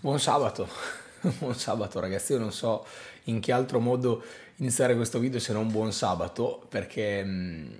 Buon sabato, buon sabato ragazzi, io non so in che altro modo iniziare questo video se non buon sabato perché mh, mm,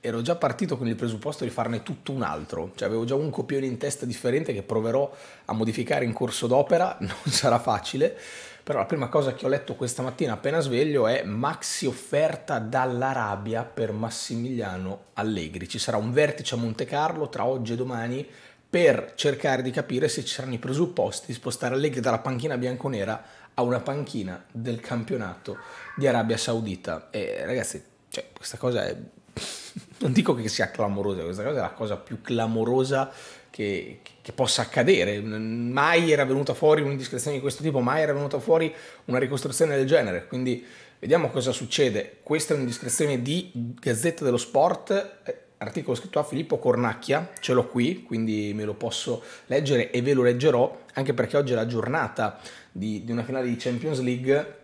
ero già partito con il presupposto di farne tutto un altro, cioè avevo già un copione in testa differente che proverò a modificare in corso d'opera, non sarà facile, però la prima cosa che ho letto questa mattina appena sveglio è maxi offerta dall'Arabia per Massimiliano Allegri, ci sarà un vertice a Monte Carlo tra oggi e domani per cercare di capire se ci saranno i presupposti di spostare Allegri dalla panchina bianconera a una panchina del campionato di Arabia Saudita. E ragazzi, cioè, questa cosa è... non dico che sia clamorosa, questa cosa è la cosa più clamorosa che, che, possa accadere. Mai era venuta fuori un'indiscrezione di questo tipo, mai era venuta fuori una ricostruzione del genere. Quindi vediamo cosa succede. Questa è un'indiscrezione di Gazzetta dello Sport eh, articolo scritto a Filippo Cornacchia, ce l'ho qui, quindi me lo posso leggere e ve lo leggerò, anche perché oggi è la giornata di, di una finale di Champions League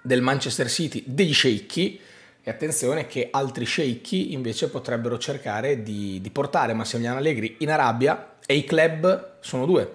del Manchester City, degli sceicchi, e attenzione che altri sceicchi invece potrebbero cercare di, di portare Massimiliano Allegri in Arabia e i club sono due.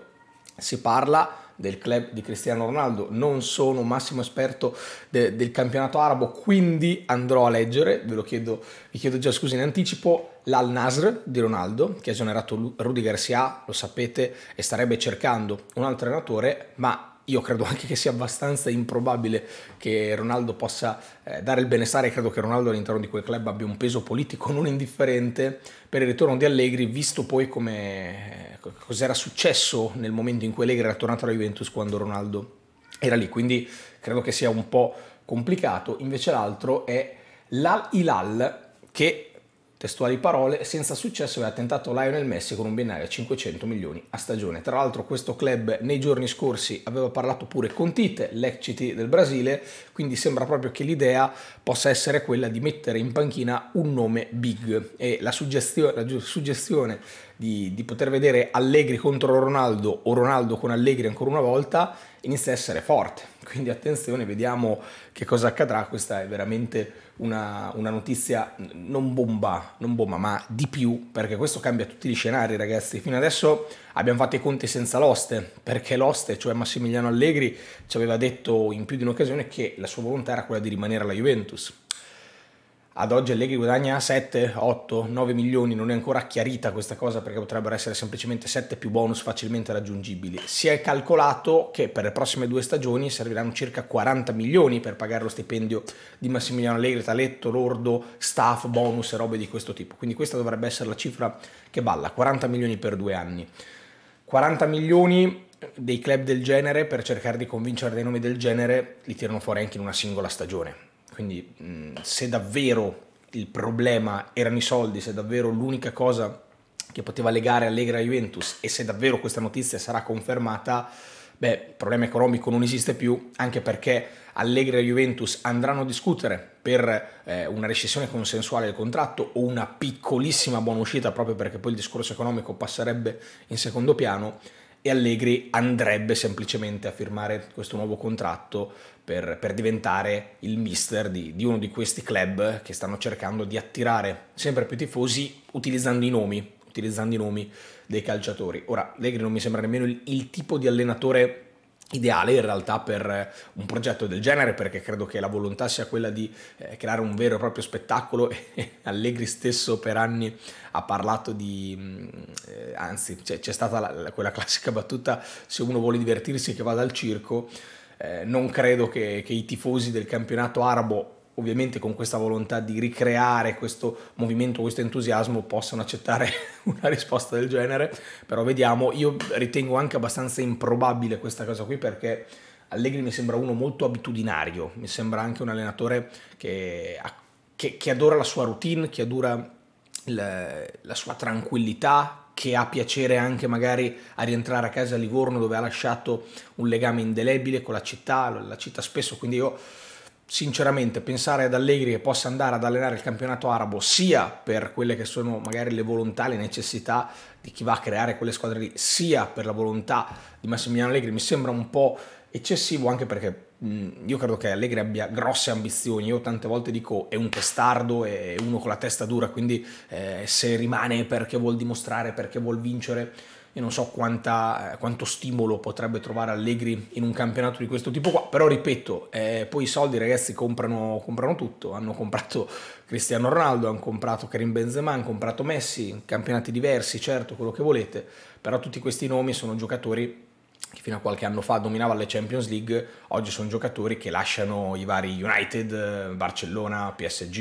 Si parla del club di Cristiano Ronaldo, non sono un massimo esperto de, del campionato arabo, quindi andrò a leggere, ve lo chiedo, vi chiedo già scusa in anticipo, l'Al Nasr di Ronaldo, che ha esonerato Rudy Garcia, lo sapete, e starebbe cercando un altro allenatore, ma io credo anche che sia abbastanza improbabile che Ronaldo possa eh, dare il benestare, credo che Ronaldo all'interno di quel club abbia un peso politico non indifferente per il ritorno di Allegri, visto poi come eh, cos'era successo nel momento in cui Allegri era tornato alla Juventus quando Ronaldo era lì, quindi credo che sia un po' complicato. Invece l'altro è l'Al-Hilal che Testuali parole, senza successo aveva tentato Lionel Messi con un binario a 500 milioni a stagione. Tra l'altro questo club nei giorni scorsi aveva parlato pure con Tite, l'ex CT del Brasile, quindi sembra proprio che l'idea possa essere quella di mettere in panchina un nome big e la, suggestio la suggestione di, di, poter vedere Allegri contro Ronaldo o Ronaldo con Allegri ancora una volta inizia a essere forte. Quindi attenzione, vediamo che cosa accadrà, questa è veramente una, una notizia non bomba, non bomba, ma di più, perché questo cambia tutti gli scenari, ragazzi. Fino adesso abbiamo fatto i conti senza l'oste, perché l'oste, cioè Massimiliano Allegri, ci aveva detto in più di un'occasione che la sua volontà era quella di rimanere alla Juventus ad oggi Allegri guadagna 7, 8, 9 milioni, non è ancora chiarita questa cosa perché potrebbero essere semplicemente 7 più bonus facilmente raggiungibili. Si è calcolato che per le prossime due stagioni serviranno circa 40 milioni per pagare lo stipendio di Massimiliano Allegri, taletto, lordo, staff, bonus e robe di questo tipo. Quindi questa dovrebbe essere la cifra che balla, 40 milioni per due anni. 40 milioni dei club del genere per cercare di convincere dei nomi del genere li tirano fuori anche in una singola stagione quindi mh, se davvero il problema erano i soldi, se davvero l'unica cosa che poteva legare Allegra a Juventus e se davvero questa notizia sarà confermata, beh, il problema economico non esiste più, anche perché Allegra e Juventus andranno a discutere per eh, una rescissione consensuale del contratto o una piccolissima buona uscita proprio perché poi il discorso economico passerebbe in secondo piano e Allegri andrebbe semplicemente a firmare questo nuovo contratto per, per diventare il mister di, di, uno di questi club che stanno cercando di attirare sempre più tifosi utilizzando i nomi, utilizzando i nomi dei calciatori. Ora, Allegri non mi sembra nemmeno il, il tipo di allenatore ideale in realtà per eh, un progetto del genere perché credo che la volontà sia quella di eh, creare un vero e proprio spettacolo e Allegri stesso per anni ha parlato di mm, eh, anzi cioè, c'è, stata la, quella classica battuta se uno vuole divertirsi che vada al circo eh, non credo che, che i tifosi del campionato arabo ovviamente con questa volontà di ricreare questo movimento, questo entusiasmo, possano accettare una risposta del genere, però vediamo, io ritengo anche abbastanza improbabile questa cosa qui perché Allegri mi sembra uno molto abitudinario, mi sembra anche un allenatore che, che, che adora la sua routine, che adora la, la sua tranquillità, che ha piacere anche magari a rientrare a casa a Livorno dove ha lasciato un legame indelebile con la città, la città spesso, quindi io sinceramente pensare ad Allegri che possa andare ad allenare il campionato arabo sia per quelle che sono magari le volontà, le necessità di chi va a creare quelle squadre lì, sia per la volontà di Massimiliano Allegri mi sembra un po' eccessivo anche perché mh, io credo che Allegri abbia grosse ambizioni, io tante volte dico è un testardo, è uno con la testa dura, quindi eh, se rimane perché vuol dimostrare, perché vuol vincere, io non so quanta, eh, quanto stimolo potrebbe trovare Allegri in un campionato di questo tipo qua, però ripeto, eh, poi i soldi ragazzi comprano, comprano tutto, hanno comprato Cristiano Ronaldo, hanno comprato Karim Benzema, hanno comprato Messi, campionati diversi, certo, quello che volete, però tutti questi nomi sono giocatori che fino a qualche anno fa dominava le Champions League, oggi sono giocatori che lasciano i vari United, eh, Barcellona, PSG,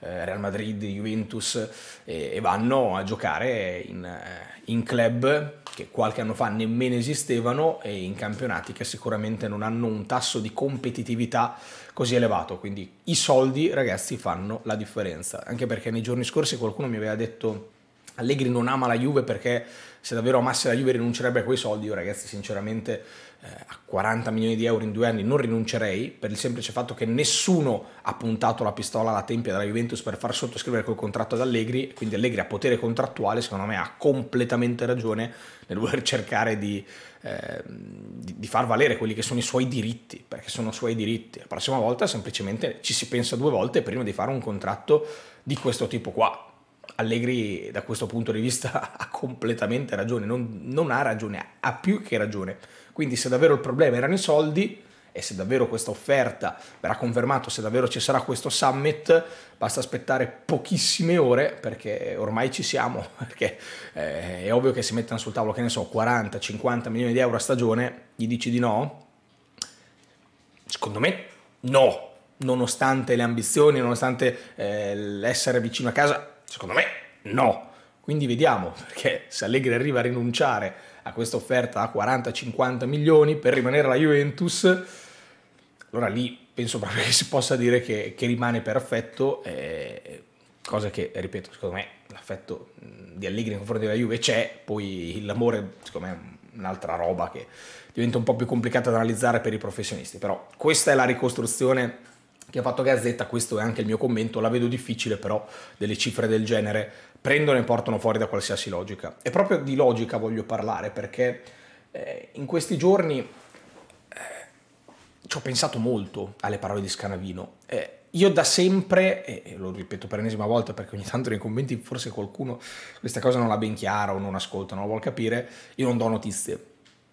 eh, Real Madrid, Juventus e, vanno a giocare in, eh, in club che qualche anno fa nemmeno esistevano e in campionati che sicuramente non hanno un tasso di competitività così elevato. Quindi i soldi ragazzi fanno la differenza, anche perché nei giorni scorsi qualcuno mi aveva detto Allegri non ama la Juve perché se davvero amasse la Juve rinuncerebbe a quei soldi, io ragazzi sinceramente eh, a 40 milioni di euro in due anni non rinuncerei per il semplice fatto che nessuno ha puntato la pistola alla tempia della Juventus per far sottoscrivere quel contratto ad Allegri, quindi Allegri ha potere contrattuale, secondo me ha completamente ragione nel voler cercare di, eh, di, di far valere quelli che sono i suoi diritti, perché sono suoi diritti. La prossima volta semplicemente ci si pensa due volte prima di fare un contratto di questo tipo qua, Allegri da questo punto di vista ha completamente ragione, non, non, ha ragione, ha più che ragione. Quindi se davvero il problema erano i soldi e se davvero questa offerta verrà confermata, se davvero ci sarà questo summit, basta aspettare pochissime ore perché ormai ci siamo, perché eh, è ovvio che si mettano sul tavolo, che ne so, 40-50 milioni di euro a stagione, gli dici di no? Secondo me no, nonostante le ambizioni, nonostante eh, l'essere vicino a casa, Secondo me no. Quindi vediamo, perché se Allegri arriva a rinunciare a questa offerta a 40-50 milioni per rimanere alla Juventus, allora lì penso proprio che si possa dire che, che rimane perfetto, eh, cosa che, ripeto, secondo me l'affetto di Allegri nei confronti della Juve c'è, poi l'amore, secondo me, è un'altra roba che diventa un po' più complicata da analizzare per i professionisti, però questa è la ricostruzione che ha fatto Gazzetta, questo è anche il mio commento, la vedo difficile però delle cifre del genere prendono e portano fuori da qualsiasi logica. E proprio di logica voglio parlare perché eh, in questi giorni eh, ci ho pensato molto alle parole di Scanavino. Eh, io da sempre, e lo ripeto per l'ennesima volta perché ogni tanto nei commenti forse qualcuno questa cosa non l'ha ben chiara o non ascolta, non la vuol capire, io non do notizie.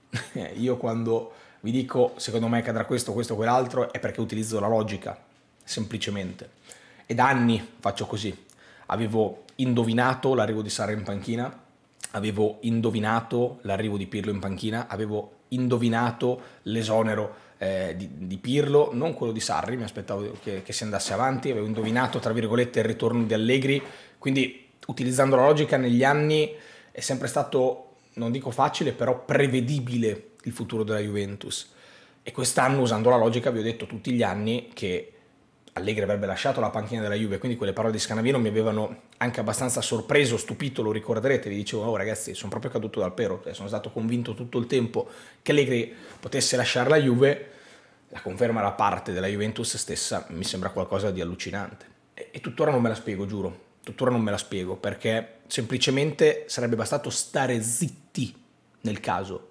io quando vi dico secondo me cadrà questo, questo, quell'altro è perché utilizzo la logica, semplicemente. E da anni faccio così. Avevo indovinato l'arrivo di Sarra in panchina, avevo indovinato l'arrivo di Pirlo in panchina, avevo indovinato l'esonero eh, di, di, Pirlo, non quello di Sarri, mi aspettavo che, che si andasse avanti, avevo indovinato tra virgolette il ritorno di Allegri, quindi utilizzando la logica negli anni è sempre stato, non dico facile, però prevedibile il futuro della Juventus. E quest'anno usando la logica vi ho detto tutti gli anni che Allegri avrebbe lasciato la panchina della Juve, quindi quelle parole di Scanavino mi avevano anche abbastanza sorpreso, stupito, lo ricorderete, vi dicevo, oh ragazzi, sono proprio caduto dal pero, cioè, sono stato convinto tutto il tempo che Allegri potesse lasciare la Juve, la conferma da parte della Juventus stessa mi sembra qualcosa di allucinante. E, e tuttora non me la spiego, giuro, tuttora non me la spiego, perché semplicemente sarebbe bastato stare zitti nel caso.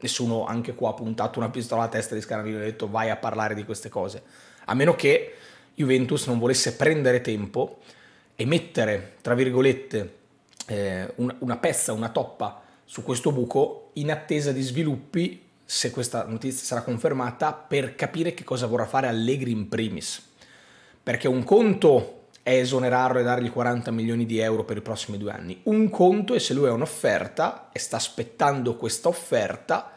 Nessuno anche qua ha puntato una pistola alla testa di Scanavino e ha detto vai a parlare di queste cose a meno che Juventus non volesse prendere tempo e mettere, tra virgolette, eh, una, una pezza, una toppa su questo buco in attesa di sviluppi, se questa notizia sarà confermata, per capire che cosa vorrà fare Allegri in primis. Perché un conto è esonerarlo e dargli 40 milioni di euro per i prossimi due anni, un conto è se lui ha un'offerta e sta aspettando questa offerta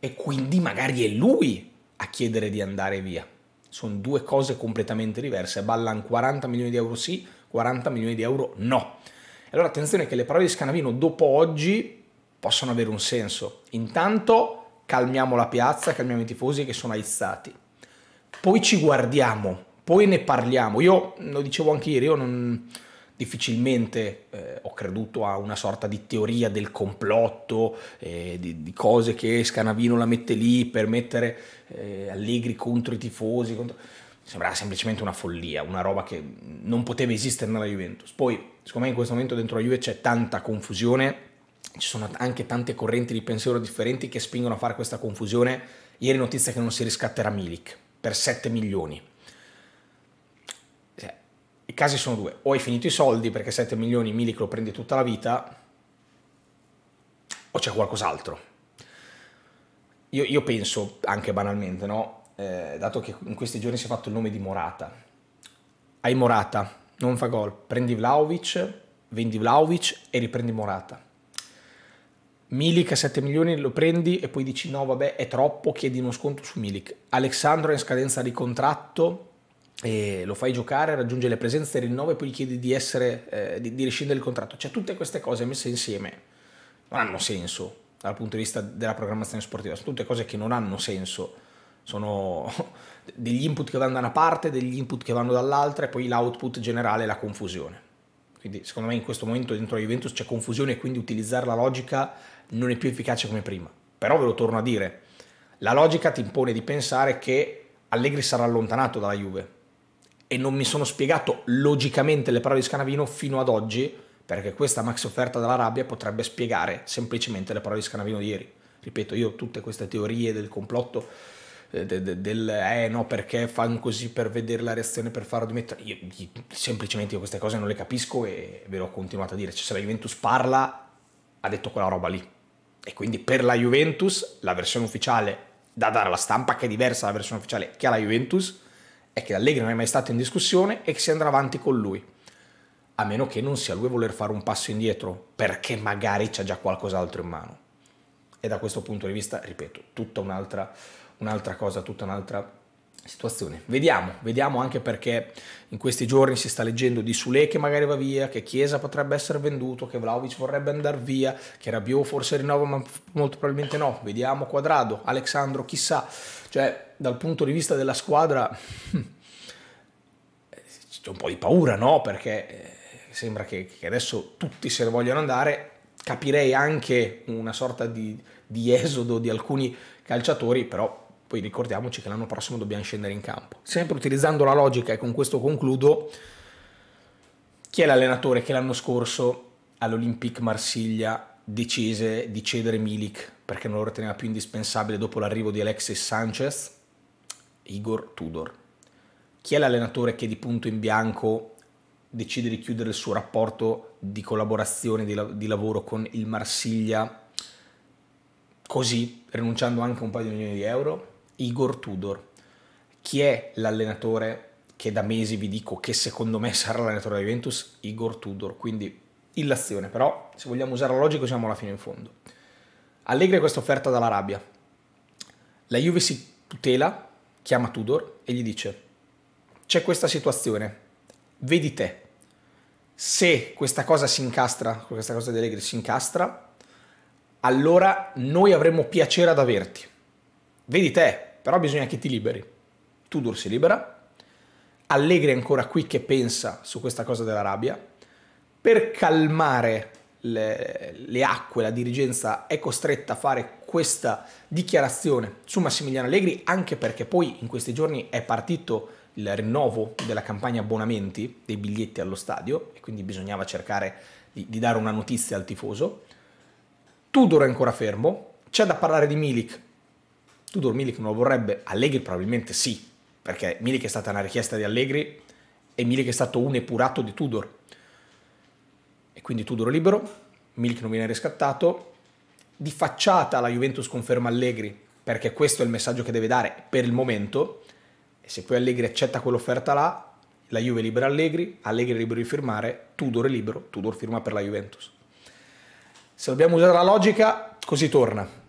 e quindi magari è lui a chiedere di andare via sono due cose completamente diverse, Ballan 40 milioni di euro sì, 40 milioni di euro no. Allora attenzione che le parole di Scanavino dopo oggi possono avere un senso. Intanto calmiamo la piazza, calmiamo i tifosi che sono aizzati. Poi ci guardiamo, poi ne parliamo. Io lo dicevo anche ieri, io non difficilmente eh, ho creduto a una sorta di teoria del complotto, eh, di, di, cose che Scanavino la mette lì per mettere eh, Allegri contro i tifosi. Contro... sembrava semplicemente una follia, una roba che non poteva esistere nella Juventus. Poi, secondo me, in questo momento dentro la Juve c'è tanta confusione, ci sono anche tante correnti di pensiero differenti che spingono a fare questa confusione. Ieri notizia che non si riscatterà Milik per 7 milioni i casi sono due, o hai finito i soldi perché 7 milioni Milik lo prendi tutta la vita, o c'è qualcos'altro. Io, io, penso, anche banalmente, no? eh, dato che in questi giorni si è fatto il nome di Morata, hai Morata, non fa gol, prendi Vlaovic, vendi Vlaovic e riprendi Morata. Milik a 7 milioni lo prendi e poi dici no vabbè è troppo, chiedi uno sconto su Milik. Alexandro è in scadenza di contratto, e lo fai giocare, raggiunge le presenze, rinnova e poi gli chiedi di, essere, eh, di, di rescindere il contratto. Cioè tutte queste cose messe insieme non hanno senso dal punto di vista della programmazione sportiva, sono tutte cose che non hanno senso, sono degli input che vanno da una parte, degli input che vanno dall'altra e poi l'output generale è la confusione. Quindi secondo me in questo momento dentro la Juventus c'è confusione e quindi utilizzare la logica non è più efficace come prima. Però ve lo torno a dire, la logica ti impone di pensare che Allegri sarà allontanato dalla Juve, e non mi sono spiegato logicamente le parole di Scanavino fino ad oggi, perché questa max offerta dall'Arabia potrebbe spiegare semplicemente le parole di Scanavino di ieri. Ripeto, io tutte queste teorie del complotto, eh, de, de, del eh no perché fanno così per vedere la reazione, per farlo dimettere, io, io, semplicemente io queste cose non le capisco e ve l'ho continuato a dire. Cioè se la Juventus parla, ha detto quella roba lì. E quindi per la Juventus, la versione ufficiale da dare alla stampa, che è diversa dalla versione ufficiale che ha la Juventus, è che l'Allegri non è mai stato in discussione e che si andrà avanti con lui. A meno che non sia lui a voler fare un passo indietro, perché magari c'è già qualcos'altro in mano. E da questo punto di vista, ripeto, tutta un'altra, un'altra cosa, tutta un'altra situazione. Vediamo, vediamo anche perché in questi giorni si sta leggendo di Sule che magari va via, che Chiesa potrebbe essere venduto, che Vlaovic vorrebbe andare via, che Rabiot forse rinnova ma molto probabilmente no. Vediamo Quadrado, Alexandro, chissà. Cioè, dal punto di vista della squadra c'è un po' di paura, no? Perché eh, sembra che, che adesso tutti se ne vogliono andare. Capirei anche una sorta di, di esodo di alcuni calciatori, però poi ricordiamoci che l'anno prossimo dobbiamo scendere in campo. Sempre utilizzando la logica, e con questo concludo, chi è l'allenatore che l'anno scorso all'Olympique Marsiglia decise di cedere Milik perché non lo riteneva più indispensabile dopo l'arrivo di Alexis Sanchez? Igor Tudor. Chi è l'allenatore che di punto in bianco decide di chiudere il suo rapporto di collaborazione, di, la di, lavoro con il Marsiglia, così rinunciando anche a un paio di milioni di euro. Igor Tudor. Chi è l'allenatore che da mesi vi dico che secondo me sarà l'allenatore della Juventus? Igor Tudor, quindi illazione, però se vogliamo usare la logica siamo alla fine in fondo. Allegri questa offerta dall'Arabia. La Juve si tutela, chiama Tudor e gli dice c'è questa situazione, vedi te, se questa cosa si incastra, questa cosa di Allegri si incastra, allora noi avremo piacere ad averti Vedi te, però bisogna che ti liberi. Tudor si libera, Allegri è ancora qui che pensa su questa cosa della rabbia. Per calmare le, le acque, la dirigenza è costretta a fare questa dichiarazione su Massimiliano Allegri, anche perché poi in questi giorni è partito il rinnovo della campagna abbonamenti dei biglietti allo stadio e quindi bisognava cercare di, di dare una notizia al tifoso. Tudor è ancora fermo, c'è da parlare di Milik, Tudor Milik non lo vorrebbe, Allegri probabilmente sì, perché Milik è stata una richiesta di Allegri e Milik è stato un epurato di Tudor. E quindi Tudor è libero, Milik non viene riscattato, di facciata la Juventus conferma Allegri, perché questo è il messaggio che deve dare per il momento, e se poi Allegri accetta quell'offerta là, la Juve libera Allegri, Allegri è libero di firmare, Tudor è libero, Tudor firma per la Juventus. Se dobbiamo usare la logica, così torna.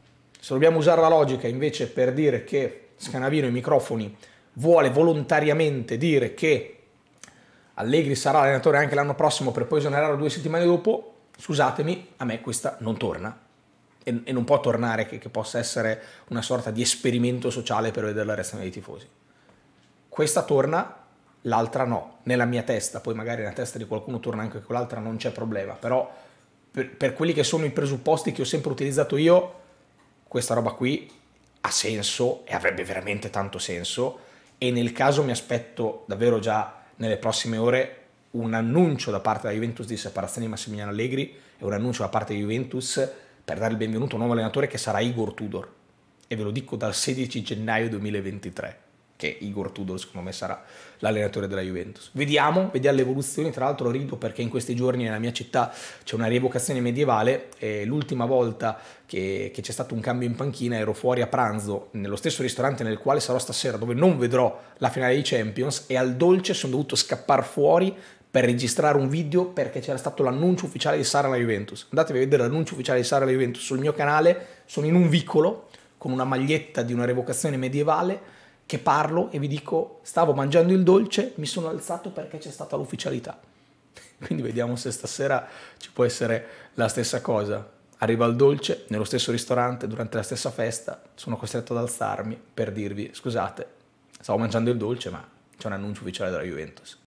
Se dobbiamo usare la logica invece per dire che Scanavino i microfoni vuole volontariamente dire che Allegri sarà allenatore anche l'anno prossimo per poi esonerarlo due settimane dopo, scusatemi, a me questa non torna e, e non può tornare che, che, possa essere una sorta di esperimento sociale per vedere la reazione dei tifosi. Questa torna, l'altra no, nella mia testa, poi magari nella testa di qualcuno torna anche quell'altra, non c'è problema, però per, per quelli che sono i presupposti che ho sempre utilizzato io, questa roba qui ha senso e avrebbe veramente tanto senso e nel caso mi aspetto davvero già nelle prossime ore un annuncio da parte della Juventus di separazione di Massimiliano Allegri e un annuncio da parte di Juventus per dare il benvenuto a un nuovo allenatore che sarà Igor Tudor e ve lo dico dal 16 gennaio 2023 che Igor Tudor secondo me sarà l'allenatore della Juventus. Vediamo, vediamo l'evoluzione, tra l'altro rido perché in questi giorni nella mia città c'è una rievocazione medievale e l'ultima volta che, che c'è stato un cambio in panchina ero fuori a pranzo nello stesso ristorante nel quale sarò stasera dove non vedrò la finale di Champions e al dolce sono dovuto scappare fuori per registrare un video perché c'era stato l'annuncio ufficiale di Sara alla Juventus. Andatevi a vedere l'annuncio ufficiale di Sara alla Juventus sul mio canale, sono in un vicolo con una maglietta di una rievocazione medievale che parlo e vi dico stavo mangiando il dolce, mi sono alzato perché c'è stata l'ufficialità. Quindi vediamo se stasera ci può essere la stessa cosa. Arriva il dolce nello stesso ristorante durante la stessa festa, sono costretto ad alzarmi per dirvi scusate, stavo mangiando il dolce ma c'è un annuncio ufficiale della Juventus.